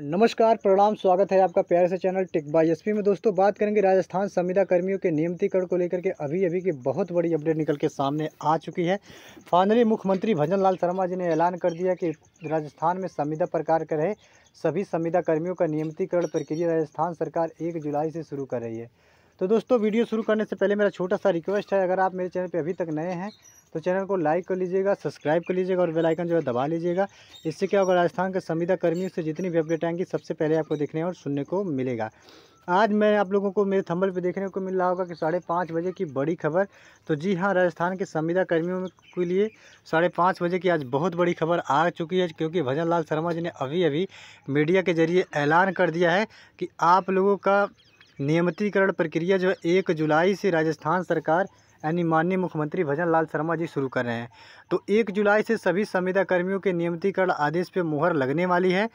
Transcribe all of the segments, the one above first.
नमस्कार प्रणाम स्वागत है आपका प्यारे से चैनल टिक बाई में दोस्तों बात करेंगे राजस्थान संविदा कर्मियों के नियमितीकरण को लेकर के अभी अभी की बहुत बड़ी अपडेट निकल के सामने आ चुकी है फाइनली मुख्यमंत्री भजन लाल शर्मा जी ने ऐलान कर दिया कि राजस्थान में संविदा प्रकार के रहे सभी संविदा कर्मियों का नियमितीकरण प्रक्रिया राजस्थान सरकार एक जुलाई से शुरू कर रही है तो दोस्तों वीडियो शुरू करने से पहले मेरा छोटा सा रिक्वेस्ट है अगर आप मेरे चैनल पर अभी तक नए हैं तो चैनल को लाइक कर लीजिएगा सब्सक्राइब कर लीजिएगा और बेलाइकन जो है दबा लीजिएगा इससे क्या होगा राजस्थान के संविदा कर्मियों से जितनी भी अपडेट आएंगी सबसे पहले आपको देखने और सुनने को मिलेगा आज मैं आप लोगों को मेरे थंबल पे देखने को मिल रहा होगा कि साढ़े पाँच बजे की बड़ी खबर तो जी हाँ राजस्थान के संविदा कर्मियों के लिए साढ़े पाँच बजे की आज बहुत बड़ी खबर आ चुकी है क्योंकि भजन लाल शर्मा जी ने अभी अभी मीडिया के जरिए ऐलान कर दिया है कि आप लोगों का नियमितीकरण प्रक्रिया जो है एक जुलाई से राजस्थान सरकार यानी माननीय मुख्यमंत्री भजन लाल शर्मा जी शुरू कर रहे हैं तो एक जुलाई से सभी संविदा कर्मियों के नियमितीकरण आदेश पे मुहर लगने वाली है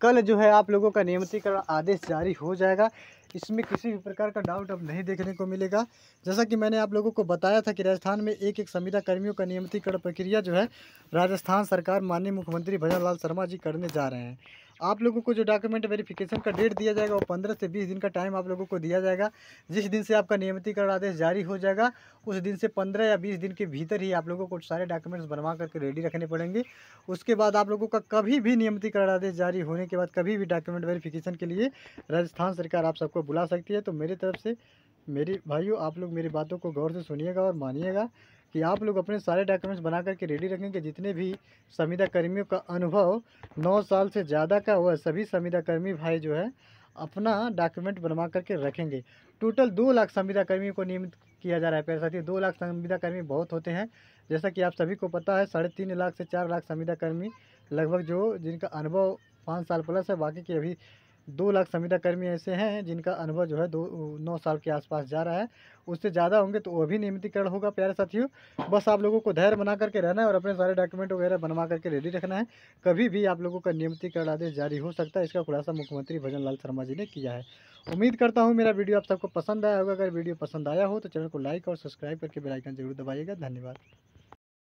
कल जो है आप लोगों का नियमितीकरण आदेश जारी हो जाएगा इसमें किसी भी प्रकार का डाउट अब नहीं देखने को मिलेगा जैसा कि मैंने आप लोगों को बताया था कि राजस्थान में एक एक संविदा कर्मियों का नियमितीकरण प्रक्रिया जो है राजस्थान सरकार माननीय मुख्यमंत्री भजन लाल शर्मा जी करने जा रहे हैं आप लोगों को जो डॉक्यूमेंट वेरिफिकेशन का डेट दिया जाएगा वो पंद्रह से बीस दिन का टाइम आप लोगों को दिया जाएगा जिस दिन से आपका नियमितीकरण आदेश जारी हो जाएगा उस दिन से पंद्रह या बीस दिन के भीतर ही आप लोगों को सारे डॉक्यूमेंट्स बनवा करके रेडी रखने पड़ेंगे उसके बाद आप लोगों का कभी भी नियमितीकरण आदेश जारी होने के बाद कभी भी डॉक्यूमेंट वेरिफिकेशन के लिए राजस्थान सरकार आप सबको बुला सकती है तो मेरी तरफ से मेरी भाइयों आप लोग मेरी बातों को गौर से सुनिएगा और मानिएगा कि आप लोग अपने सारे डॉक्यूमेंट्स बना करके रेडी रखें कि जितने भी संविदा कर्मियों का अनुभव नौ साल से ज़्यादा का हुआ सभी संविदा कर्मी भाई जो है अपना डॉक्यूमेंट बनवा करके रखेंगे टोटल दो लाख संविदा कर्मियों को नियमित किया जा रहा है साथ साथी दो लाख संविदा कर्मी बहुत होते हैं जैसा कि आप सभी को पता है साढ़े तीन लाख से चार लाख संविदा कर्मी लगभग जो जिनका अनुभव पाँच साल प्लस है बाकी के अभी दो लाख संविदा कर्मी ऐसे हैं जिनका अनुभव जो है दो नौ साल के आसपास जा रहा है उससे ज़्यादा होंगे तो वो भी नियमितीकरण होगा प्यारे साथियों बस आप लोगों को धैर्य बना करके रहना है और अपने सारे डॉक्यूमेंट वगैरह बनवा करके रेडी रखना है कभी भी आप लोगों का नियमितीकरण आदेश जारी हो सकता है इसका खुलासा मुख्यमंत्री भजन लाल शर्मा जी ने किया है उम्मीद करता हूँ मेरा वीडियो आप सबको पसंद आया होगा अगर वीडियो पसंद आया हो तो चैनल को लाइक और सब्सक्राइब करके बेलाइकन जरूर दबाइएगा धन्यवाद